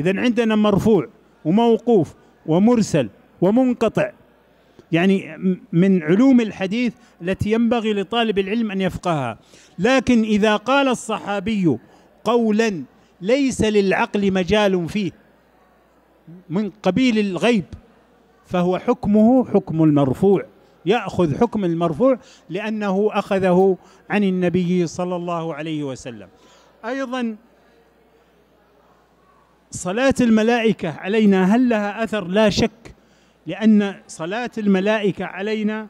إذا عندنا مرفوع وموقوف ومرسل ومنقطع يعني من علوم الحديث التي ينبغي لطالب العلم أن يفقهها لكن إذا قال الصحابي قولا ليس للعقل مجال فيه من قبيل الغيب فهو حكمه حكم المرفوع ياخذ حكم المرفوع لانه اخذه عن النبي صلى الله عليه وسلم ايضا صلاه الملائكه علينا هل لها اثر لا شك لان صلاه الملائكه علينا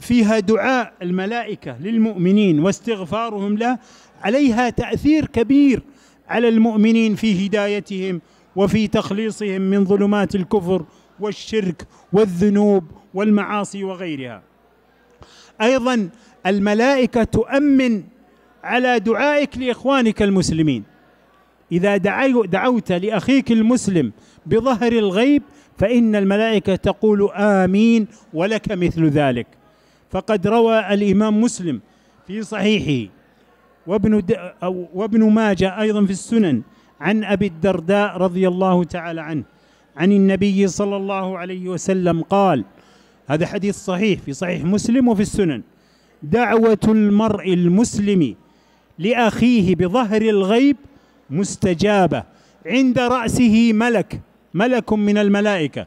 فيها دعاء الملائكه للمؤمنين واستغفارهم له عليها تاثير كبير على المؤمنين في هدايتهم وفي تخليصهم من ظلمات الكفر والشرك والذنوب والمعاصي وغيرها ايضا الملائكه تؤمن على دعائك لاخوانك المسلمين اذا دعوت لاخيك المسلم بظهر الغيب فان الملائكه تقول امين ولك مثل ذلك فقد روى الامام مسلم في صحيحه وابن وابن ماجه ايضا في السنن عن ابي الدرداء رضي الله تعالى عنه عن النبي صلى الله عليه وسلم قال هذا حديث صحيح في صحيح مسلم وفي السنن دعوة المرء المسلم لأخيه بظهر الغيب مستجابة عند رأسه ملك ملك من الملائكة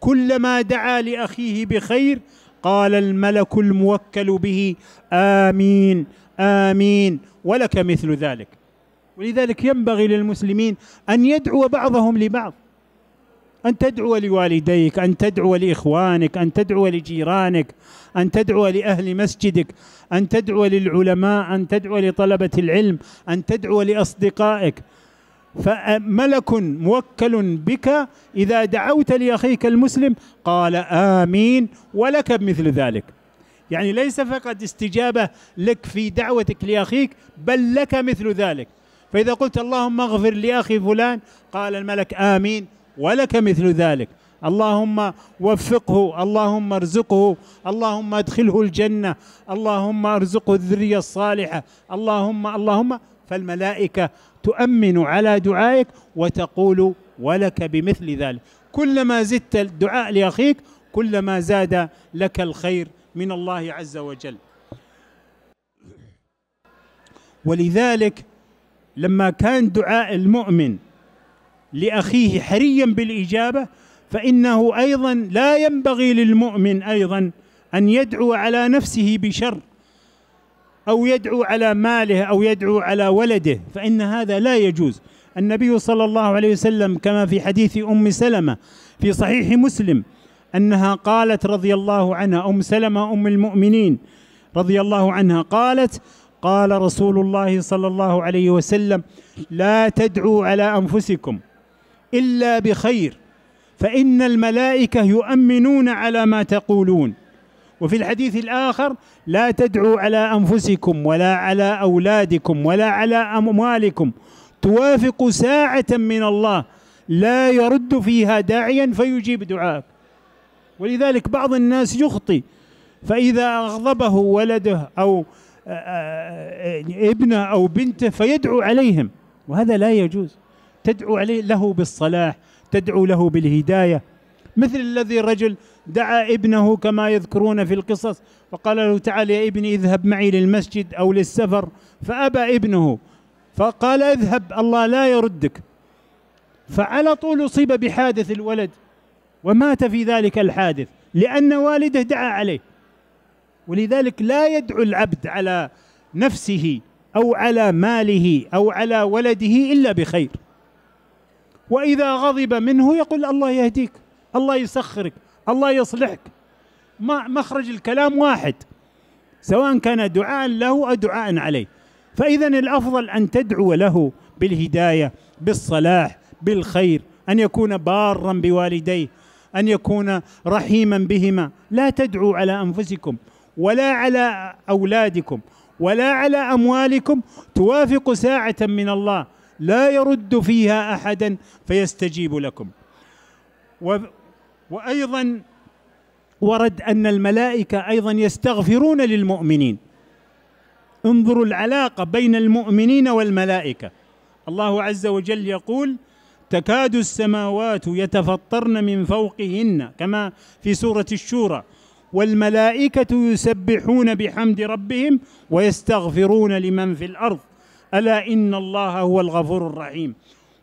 كلما دعا لأخيه بخير قال الملك الموكل به آمين آمين ولك مثل ذلك ولذلك ينبغي للمسلمين أن يدعو بعضهم لبعض أن تدعو لوالديك أن تدعو لإخوانك أن تدعو لجيرانك أن تدعو لأهل مسجدك أن تدعو للعلماء أن تدعو لطلبة العلم أن تدعو لأصدقائك فملك موكل بك إذا دعوت لأخيك المسلم قال آمين ولك مثل ذلك يعني ليس فقط استجابة لك في دعوتك لأخيك بل لك مثل ذلك فإذا قلت اللهم اغفر لأخي فلان قال الملك آمين ولك مثل ذلك اللهم وفقه اللهم ارزقه اللهم ادخله الجنه اللهم ارزقه الذريه الصالحه اللهم اللهم فالملائكه تؤمن على دعائك وتقول ولك بمثل ذلك كلما زدت الدعاء لاخيك كلما زاد لك الخير من الله عز وجل ولذلك لما كان دعاء المؤمن لاخيه حريا بالاجابه فانه ايضا لا ينبغي للمؤمن ايضا ان يدعو على نفسه بشر او يدعو على ماله او يدعو على ولده فان هذا لا يجوز النبي صلى الله عليه وسلم كما في حديث ام سلمه في صحيح مسلم انها قالت رضي الله عنها ام سلمه ام المؤمنين رضي الله عنها قالت قال رسول الله صلى الله عليه وسلم لا تدعوا على انفسكم الا بخير فان الملائكه يؤمنون على ما تقولون وفي الحديث الاخر لا تدعوا على انفسكم ولا على اولادكم ولا على اموالكم توافق ساعه من الله لا يرد فيها داعيا فيجيب دعاك ولذلك بعض الناس يخطي فاذا اغضبه ولده او آه، آه، آه، ابنه او بنته فيدعو عليهم وهذا لا يجوز تدعو عليه له بالصلاح تدعو له بالهدايه مثل الذي الرجل دعا ابنه كما يذكرون في القصص وقال له تعال يا ابني اذهب معي للمسجد او للسفر فابى ابنه فقال اذهب الله لا يردك فعلى طول اصيب بحادث الولد ومات في ذلك الحادث لان والده دعا عليه ولذلك لا يدعو العبد على نفسه او على ماله او على ولده الا بخير واذا غضب منه يقول الله يهديك الله يسخرك الله يصلحك ما مخرج الكلام واحد سواء كان دعاء له او دعاء عليه فاذا الافضل ان تدعو له بالهدايه بالصلاح بالخير ان يكون بارا بوالديه ان يكون رحيما بهما لا تدعوا على انفسكم ولا على اولادكم ولا على اموالكم توافق ساعه من الله لا يرد فيها احدا فيستجيب لكم و وايضا ورد ان الملائكه ايضا يستغفرون للمؤمنين انظروا العلاقه بين المؤمنين والملائكه الله عز وجل يقول تكاد السماوات يتفطرن من فوقهن كما في سوره الشورى والملائكه يسبحون بحمد ربهم ويستغفرون لمن في الارض ألا إن الله هو الغفور الرحيم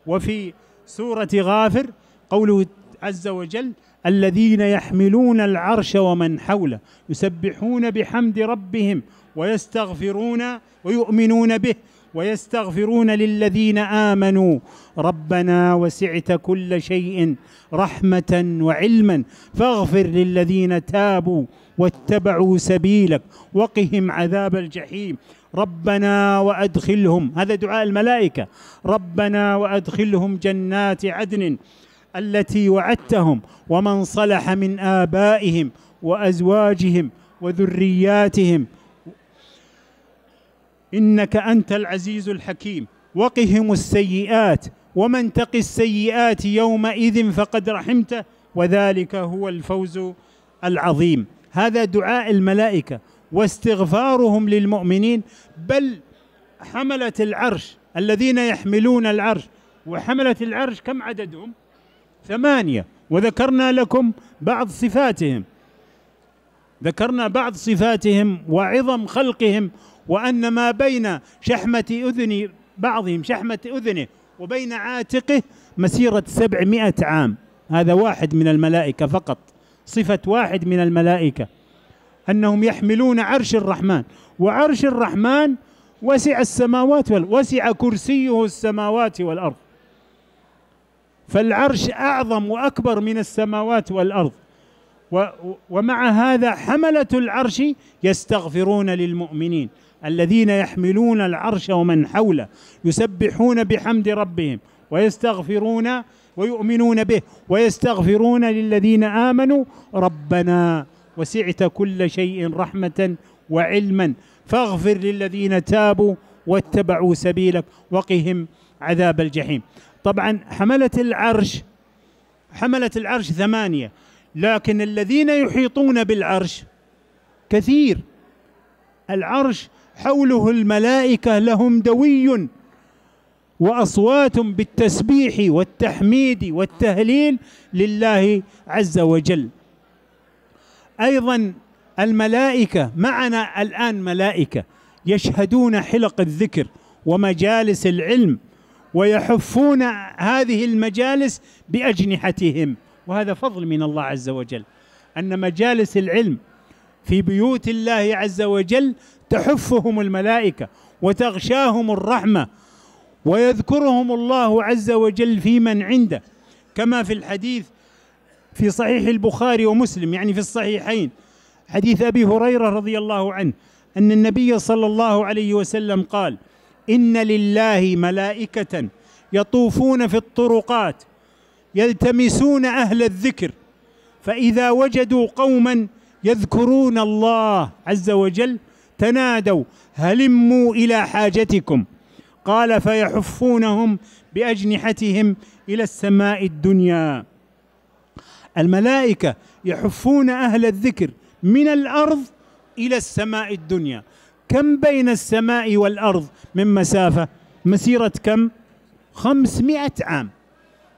وفي سورة غافر قوله عز وجل الذين يحملون العرش ومن حوله يسبحون بحمد ربهم ويستغفرون ويؤمنون به ويستغفرون للذين امنوا ربنا وسعت كل شيء رحمه وعلما فاغفر للذين تابوا واتبعوا سبيلك وقهم عذاب الجحيم ربنا وادخلهم هذا دعاء الملائكه ربنا وادخلهم جنات عدن التي وعدتهم ومن صلح من ابائهم وازواجهم وذرياتهم انك انت العزيز الحكيم وقهم السيئات ومن تق السيئات يومئذ فقد رحمته وذلك هو الفوز العظيم هذا دعاء الملائكه واستغفارهم للمؤمنين بل حملة العرش الذين يحملون العرش وحملة العرش كم عددهم ثمانية وذكرنا لكم بعض صفاتهم ذكرنا بعض صفاتهم وعظم خلقهم وأن ما بين شحمة أذن بعضهم شحمة أذنه وبين عاتقه مسيرة سبعمائة عام هذا واحد من الملائكة فقط صفة واحد من الملائكة أنهم يحملون عرش الرحمن وعرش الرحمن وسع السماوات وال... وسع كرسيه السماوات والأرض فالعرش أعظم وأكبر من السماوات والأرض و... ومع هذا حملة العرش يستغفرون للمؤمنين الذين يحملون العرش ومن حوله يسبحون بحمد ربهم ويستغفرون ويؤمنون به ويستغفرون للذين آمنوا ربنا وسعت كل شيء رحمة وعلما فاغفر للذين تابوا واتبعوا سبيلك وقهم عذاب الجحيم طبعا حملة العرش حملة العرش ثمانية لكن الذين يحيطون بالعرش كثير العرش حوله الملائكة لهم دوي واصوات بالتسبيح والتحميد والتهليل لله عز وجل ايضا الملائكه معنا الان ملائكه يشهدون حلق الذكر ومجالس العلم ويحفون هذه المجالس باجنحتهم وهذا فضل من الله عز وجل ان مجالس العلم في بيوت الله عز وجل تحفهم الملائكه وتغشاهم الرحمه ويذكرهم الله عز وجل في من عنده كما في الحديث في صحيح البخاري ومسلم يعني في الصحيحين حديث ابي هريره رضي الله عنه ان النبي صلى الله عليه وسلم قال ان لله ملائكه يطوفون في الطرقات يلتمسون اهل الذكر فاذا وجدوا قوما يذكرون الله عز وجل تنادوا هلموا الى حاجتكم قال فيحفونهم باجنحتهم الى السماء الدنيا الملائكة يحفون أهل الذكر من الأرض إلى السماء الدنيا كم بين السماء والأرض من مسافة مسيرة كم خمسمائة عام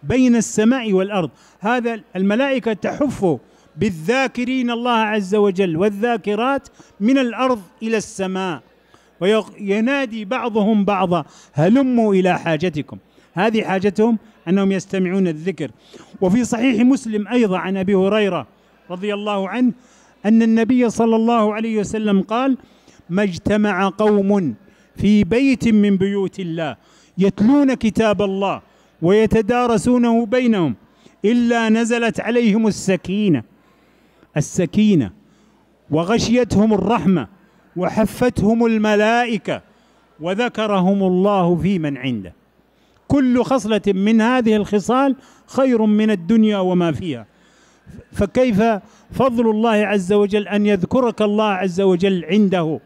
بين السماء والأرض هذا الملائكة تحف بالذاكرين الله عز وجل والذاكرات من الأرض إلى السماء وينادي بعضهم بعضا هلموا إلى حاجتكم هذه حاجتهم أنهم يستمعون الذكر وفي صحيح مسلم أيضا عن أبي هريرة رضي الله عنه أن النبي صلى الله عليه وسلم قال ما اجتمع قوم في بيت من بيوت الله يتلون كتاب الله ويتدارسونه بينهم إلا نزلت عليهم السكينة السكينة وغشيتهم الرحمة وحفتهم الملائكة وذكرهم الله في من عنده كل خصلة من هذه الخصال خير من الدنيا وما فيها فكيف فضل الله عز وجل أن يذكرك الله عز وجل عنده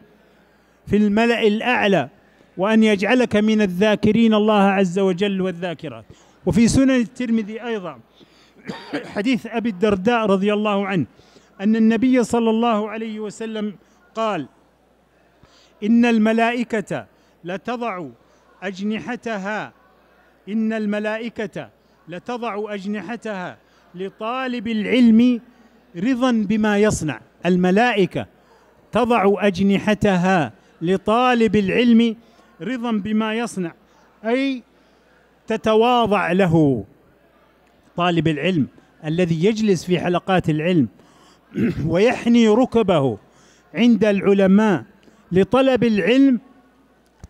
في الملأ الأعلى وأن يجعلك من الذاكرين الله عز وجل والذاكرات وفي سنن الترمذي أيضا حديث أبي الدرداء رضي الله عنه أن النبي صلى الله عليه وسلم قال إن الملائكة لتضع أجنحتها إن الملائكة لتضع أجنحتها لطالب العلم رضا بما يصنع الملائكة تضع أجنحتها لطالب العلم رضا بما يصنع أي تتواضع له طالب العلم الذي يجلس في حلقات العلم *clears throat* ويحني ركبه عند العلماء لطلب العلم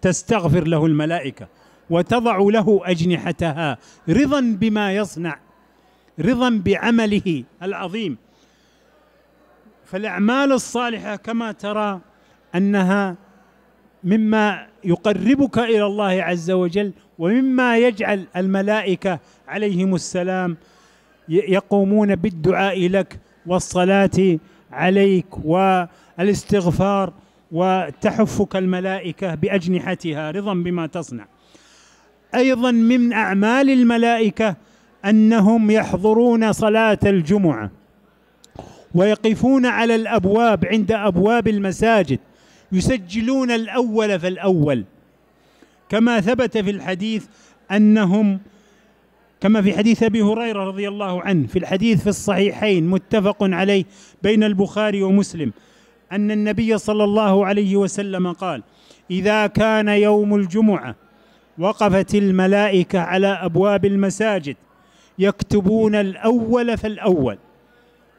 تستغفر له الملائكه وتضع له اجنحتها رضا بما يصنع رضا بعمله العظيم فالاعمال الصالحه كما ترى انها مما يقربك الى الله عز وجل ومما يجعل الملائكه عليهم السلام يقومون بالدعاء لك والصلاه عليك والاستغفار وتحفك الملائكه باجنحتها رضا بما تصنع ايضا من اعمال الملائكه انهم يحضرون صلاه الجمعه ويقفون على الابواب عند ابواب المساجد يسجلون الاول فالاول كما ثبت في الحديث انهم كما في حديث ابي هريره رضي الله عنه في الحديث في الصحيحين متفق عليه بين البخاري ومسلم ان النبي صلى الله عليه وسلم قال اذا كان يوم الجمعه وقفت الملائكة على أبواب المساجد يكتبون الأول فالأول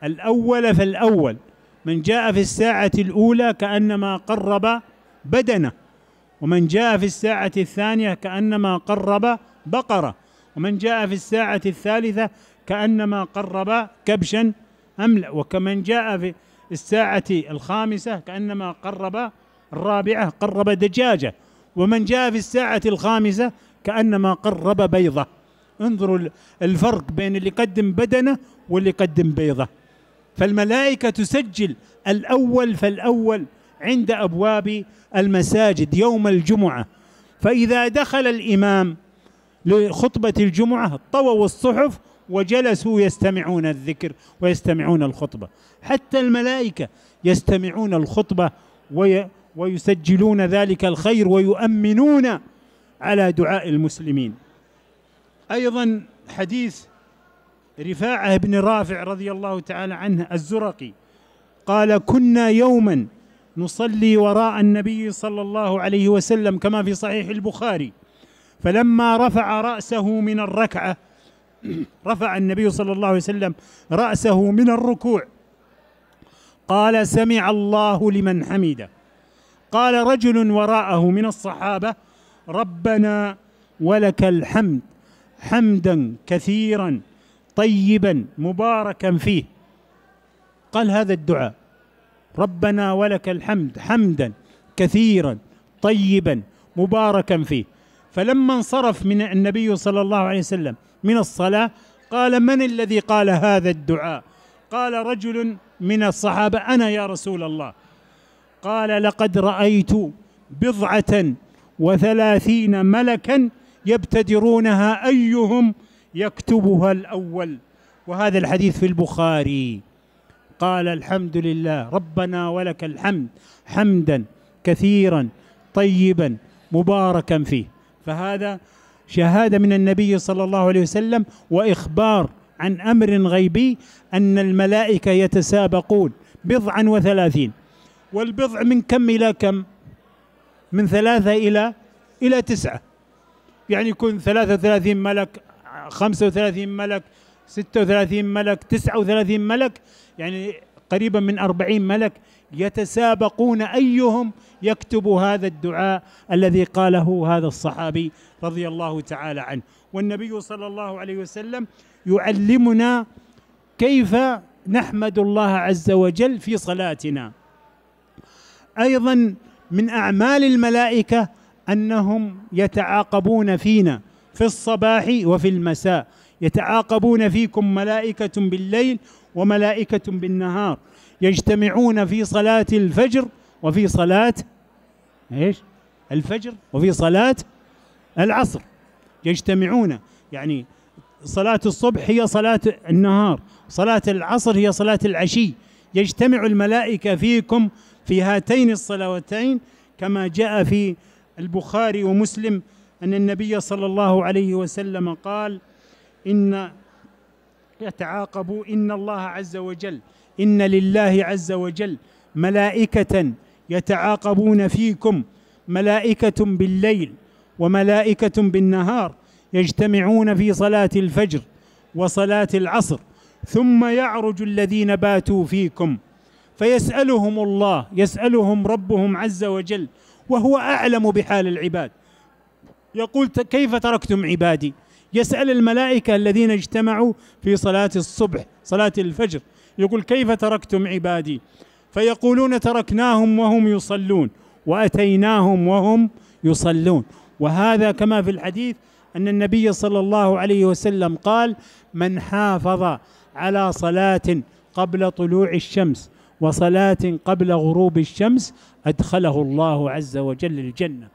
الأول فالأول من جاء في الساعة الأولى كأنما قرب بدنه ومن جاء في الساعة الثانية كأنما قرب بقرة ومن جاء في الساعة الثالثة كأنما قرب كبشا أملأ وكمن جاء في الساعة الخامسة كأنما قرب الرابعة قرب دجاجة ومن جاء في الساعة الخامسة كأنما قرب بيضة انظروا الفرق بين اللي قدم بدنه واللي قدم بيضة فالملائكة تسجل الأول فالأول عند أبواب المساجد يوم الجمعة فإذا دخل الإمام لخطبة الجمعة طووا الصحف وجلسوا يستمعون الذكر ويستمعون الخطبة حتى الملائكة يستمعون الخطبة وي ويسجلون ذلك الخير ويؤمنون على دعاء المسلمين ايضا حديث رفاعه بن رافع رضي الله تعالى عنه الزرقي قال كنا يوما نصلي وراء النبي صلى الله عليه وسلم كما في صحيح البخاري فلما رفع راسه من الركعه رفع النبي صلى الله عليه وسلم راسه من الركوع قال سمع الله لمن حمده قال رجل وراءه من الصحابة ربنا ولك الحمد حمدا كثيرا طيبا مباركا فيه قال هذا الدعاء ربنا ولك الحمد حمدا كثيرا طيبا مباركا فيه فلما انصرف من النبي صلى الله عليه وسلم من الصلاة قال من الذي قال هذا الدعاء قال رجل من الصحابة أنا يا رسول الله قال لقد رأيت بضعة وثلاثين ملكا يبتدرونها أيهم يكتبها الأول وهذا الحديث في البخاري قال الحمد لله ربنا ولك الحمد حمدا كثيرا طيبا مباركا فيه فهذا شهاده من النبي صلى الله عليه وسلم واخبار عن امر غيبي ان الملائكه يتسابقون بضعا وثلاثين والبضع من كم إلى كم من ثلاثة إلى إلى تسعة يعني يكون ثلاثة وثلاثين ملك خمسة وثلاثين ملك ستة وثلاثين ملك تسعة وثلاثين ملك يعني قريبا من أربعين ملك يتسابقون أيهم يكتب هذا الدعاء الذي قاله هذا الصحابي رضي الله تعالى عنه والنبي صلى الله عليه وسلم يعلمنا كيف نحمد الله عز وجل في صلاتنا ايضا من اعمال الملائكه انهم يتعاقبون فينا في الصباح وفي المساء يتعاقبون فيكم ملائكه بالليل وملائكه بالنهار يجتمعون في صلاه الفجر وفي صلاه ايش الفجر وفي صلاه العصر يجتمعون يعني صلاة الصبح هي صلاة النهار صلاة العصر هي صلاة العشي يجتمع الملائكة فيكم في هاتين الصلوتين كما جاء في البخاري ومسلم أن النبي صلى الله عليه وسلم قال إن يتعاقبوا إن الله عز وجل إن لله عز وجل ملائكة يتعاقبون فيكم ملائكة بالليل وملائكة بالنهار يجتمعون في صلاة الفجر وصلاة العصر ثم يعرج الذين باتوا فيكم فيسالهم الله يسالهم ربهم عز وجل وهو اعلم بحال العباد يقول كيف تركتم عبادي يسال الملائكه الذين اجتمعوا في صلاه الصبح صلاه الفجر يقول كيف تركتم عبادي فيقولون تركناهم وهم يصلون واتيناهم وهم يصلون وهذا كما في الحديث ان النبي صلى الله عليه وسلم قال من حافظ على صلاه قبل طلوع الشمس وصلاة قبل غروب الشمس أدخله الله عز وجل الجنة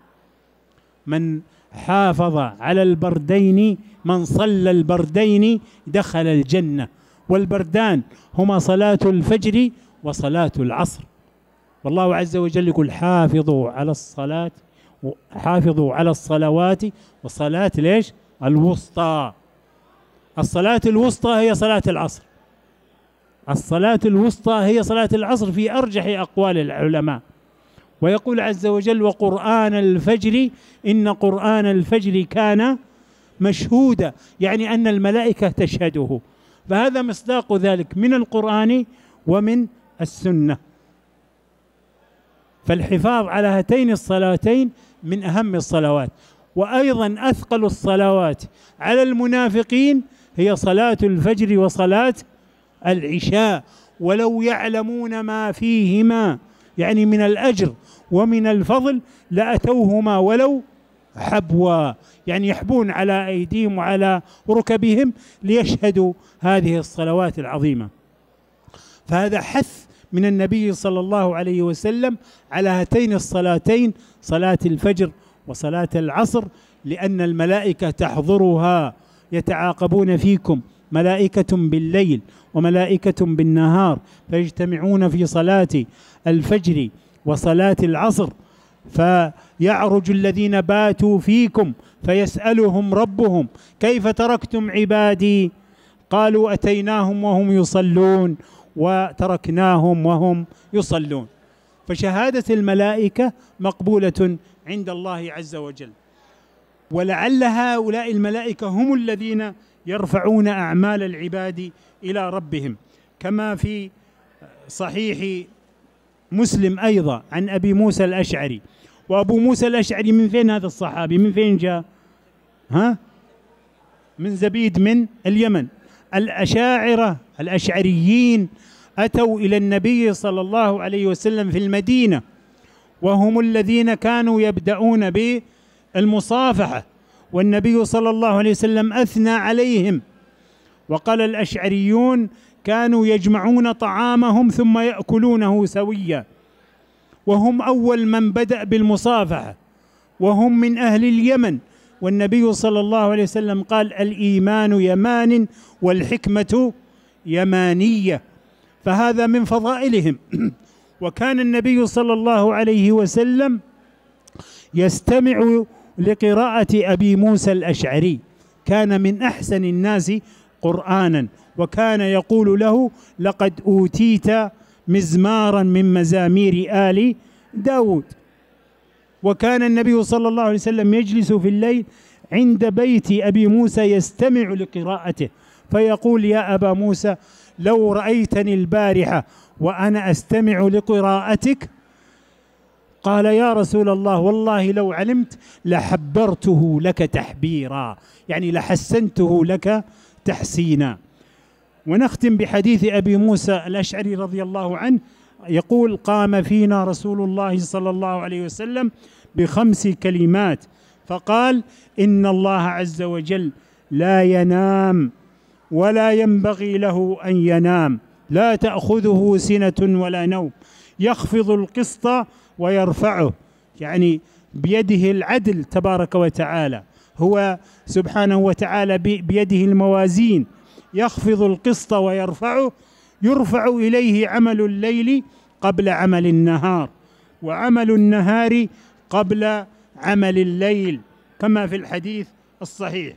من حافظ على البردين من صلى البردين دخل الجنة والبردان هما صلاة الفجر وصلاة العصر والله عز وجل يقول حافظوا على الصلاة حافظوا على الصلوات وصلاة ليش الوسطى الصلاة الوسطى هي صلاة العصر الصلاة الوسطى هي صلاة العصر في أرجح أقوال العلماء ويقول عز وجل وقرآن الفجر إن قرآن الفجر كان مشهودا يعني أن الملائكة تشهده فهذا مصداق ذلك من القرآن ومن السنة فالحفاظ على هاتين الصلاتين من أهم الصلوات وأيضا أثقل الصلوات على المنافقين هي صلاة الفجر وصلاة العشاء ولو يعلمون ما فيهما يعني من الأجر ومن الفضل لأتوهما ولو حبوا يعني يحبون على أيديهم وعلى ركبهم ليشهدوا هذه الصلوات العظيمة فهذا حث من النبي صلى الله عليه وسلم على هاتين الصلاتين صلاة الفجر وصلاة العصر لأن الملائكة تحضرها يتعاقبون فيكم ملائكة بالليل وملائكة بالنهار فيجتمعون في صلاة الفجر وصلاة العصر فيعرج الذين باتوا فيكم فيسألهم ربهم كيف تركتم عبادي قالوا أتيناهم وهم يصلون وتركناهم وهم يصلون فشهادة الملائكة مقبولة عند الله عز وجل ولعل هؤلاء الملائكة هم الذين يرفعون اعمال العباد الى ربهم كما في صحيح مسلم ايضا عن ابي موسى الاشعري وابو موسى الاشعري من فين هذا الصحابي من فين جاء ها من زبيد من اليمن الاشاعره الاشعريين اتوا الى النبي صلى الله عليه وسلم في المدينه وهم الذين كانوا يبدأون بالمصافحة والنبي صلى الله عليه وسلم اثنى عليهم وقال الاشعريون كانوا يجمعون طعامهم ثم ياكلونه سويا وهم اول من بدا بالمصافحه وهم من اهل اليمن والنبي صلى الله عليه وسلم قال الايمان يمان والحكمه يمانيه فهذا من فضائلهم *clears throat* وكان النبي صلى الله عليه وسلم يستمع لقراءة أبي موسى الأشعري كان من أحسن الناس قرآنا وكان يقول له لقد أوتيت مزمارا من مزامير آل داود وكان النبي صلى الله عليه وسلم يجلس في الليل عند بيت أبي موسى يستمع لقراءته فيقول يا أبا موسى لو رأيتني البارحة وأنا أستمع لقراءتك قال يا رسول الله والله لو علمت لحبرته لك تحبيرا يعني لحسنته لك تحسينا ونختم بحديث ابي موسى الاشعري رضي الله عنه يقول قام فينا رسول الله صلى الله عليه وسلم بخمس كلمات فقال ان الله عز وجل لا ينام ولا ينبغي له ان ينام لا تاخذه سنه ولا نوم يخفض القسط ويرفعه يعني بيده العدل تبارك وتعالى هو سبحانه وتعالى بيده الموازين يخفض القسط ويرفعه يرفع اليه عمل الليل قبل عمل النهار وعمل النهار قبل عمل الليل كما في الحديث الصحيح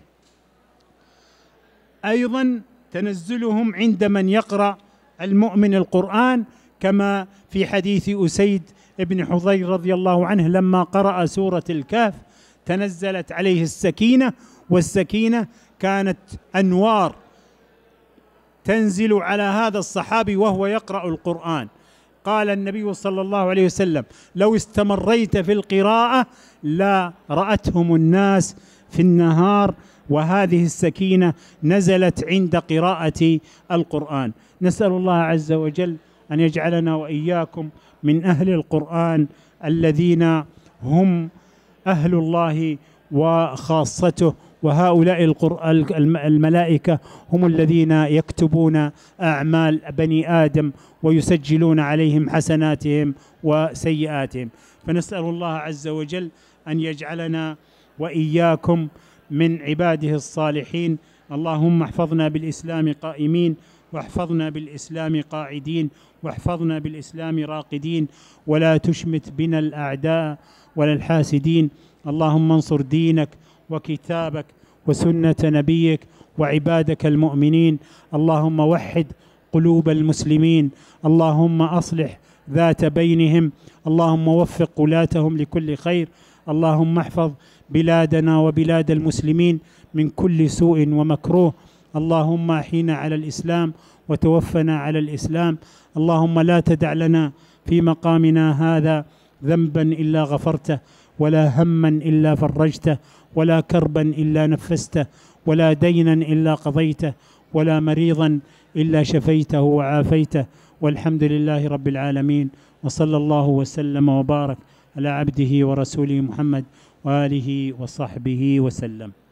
ايضا تنزلهم عند من يقرا المؤمن القران كما في حديث اسيد ابن حضير رضي الله عنه لما قرأ سورة الكهف تنزلت عليه السكينة والسكينة كانت أنوار تنزل على هذا الصحابي وهو يقرأ القرآن قال النبي صلى الله عليه وسلم لو استمريت في القراءة لا رأتهم الناس في النهار وهذه السكينة نزلت عند قراءة القرآن نسأل الله عز وجل أن يجعلنا وإياكم من اهل القران الذين هم اهل الله وخاصته وهؤلاء الملائكه هم الذين يكتبون اعمال بني ادم ويسجلون عليهم حسناتهم وسيئاتهم فنسال الله عز وجل ان يجعلنا واياكم من عباده الصالحين اللهم احفظنا بالاسلام قائمين واحفظنا بالاسلام قاعدين واحفظنا بالإسلام راقدين ولا تشمت بنا الأعداء ولا الحاسدين اللهم انصر دينك وكتابك وسنة نبيك وعبادك المؤمنين اللهم وحد قلوب المسلمين اللهم أصلح ذات بينهم اللهم وفق ولاتهم لكل خير اللهم احفظ بلادنا وبلاد المسلمين من كل سوء ومكروه اللهم احينا على الاسلام وتوفنا على الاسلام اللهم لا تدع لنا في مقامنا هذا ذنبا الا غفرته ولا هما الا فرجته ولا كربا الا نفسته ولا دينا الا قضيته ولا مريضا الا شفيته وعافيته والحمد لله رب العالمين وصلى الله وسلم وبارك على عبده ورسوله محمد واله وصحبه وسلم